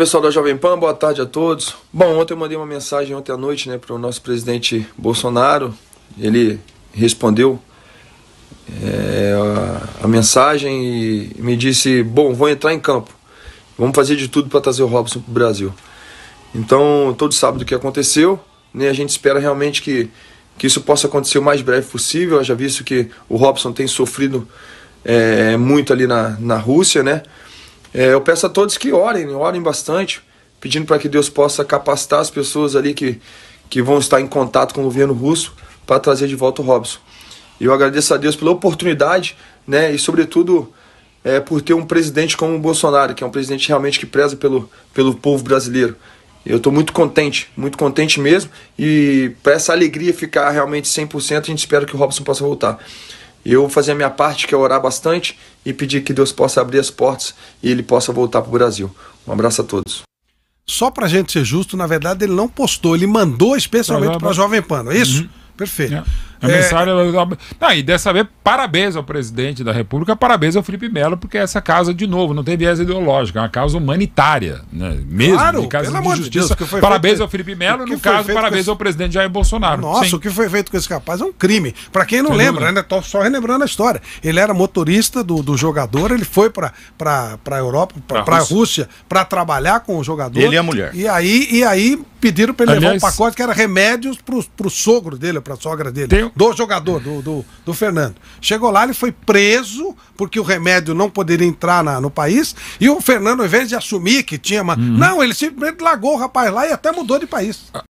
Pessoal da Jovem Pan, boa tarde a todos. Bom, ontem eu mandei uma mensagem ontem à noite né, para o nosso presidente Bolsonaro. Ele respondeu é, a, a, mensagem e me disse: Bom, vou entrar em campo. Vamos fazer de tudo para trazer o Robson para o Brasil. Então, todo sábado o que aconteceu. Né, a gente espera realmente que, que isso possa acontecer o mais breve possível. Eu já visto que o Robson tem sofrido é, muito ali na, na Rússia, né? É, eu peço a todos que orem, orem bastante, pedindo para que Deus possa capacitar as pessoas ali que, que vão estar em contato com o governo russo para trazer de volta o Robson. Eu agradeço a Deus pela oportunidade, né, e sobretudo é, por ter um presidente como o Bolsonaro, que é um presidente realmente que preza pelo, pelo povo brasileiro. Eu estou muito contente, muito contente mesmo, e para essa alegria ficar realmente 100%, a gente espera que o Robson possa voltar. Eu fazer a minha parte, que é orar bastante e pedir que Deus possa abrir as portas e ele possa voltar para o Brasil. Um abraço a todos. Só para gente ser justo, na verdade ele não postou, ele mandou especialmente para a Jovem Pan, é isso? Uhum. Perfeito. Yeah. É. A é... mensagem. e dessa vez, parabéns ao presidente da República, parabéns ao Felipe Melo, porque é essa casa, de novo, não tem viés ideológico, é uma causa humanitária, né? mesmo, claro, de casa de justiça. Deus, parabéns feito... ao Felipe Melo, no caso, parabéns esse... ao presidente Jair Bolsonaro. Nossa, Sim. o que foi feito com esse rapaz é um crime. Para quem não lembra, né? Tô só relembrando a história. Ele era motorista do, do jogador, ele foi para a Europa, para a Rússia, para trabalhar com o jogador. Ele e a mulher. E aí, e aí pediram para ele Aliás, levar um pacote que era remédios pro, o sogro dele, pra sogra dele, tem... do jogador, do, do, do, Fernando. Chegou lá, ele foi preso, porque o remédio não poderia entrar na, no país, e o Fernando, ao invés de assumir que tinha. Uma... Uhum. Não, ele simplesmente largou o rapaz lá e até mudou de país.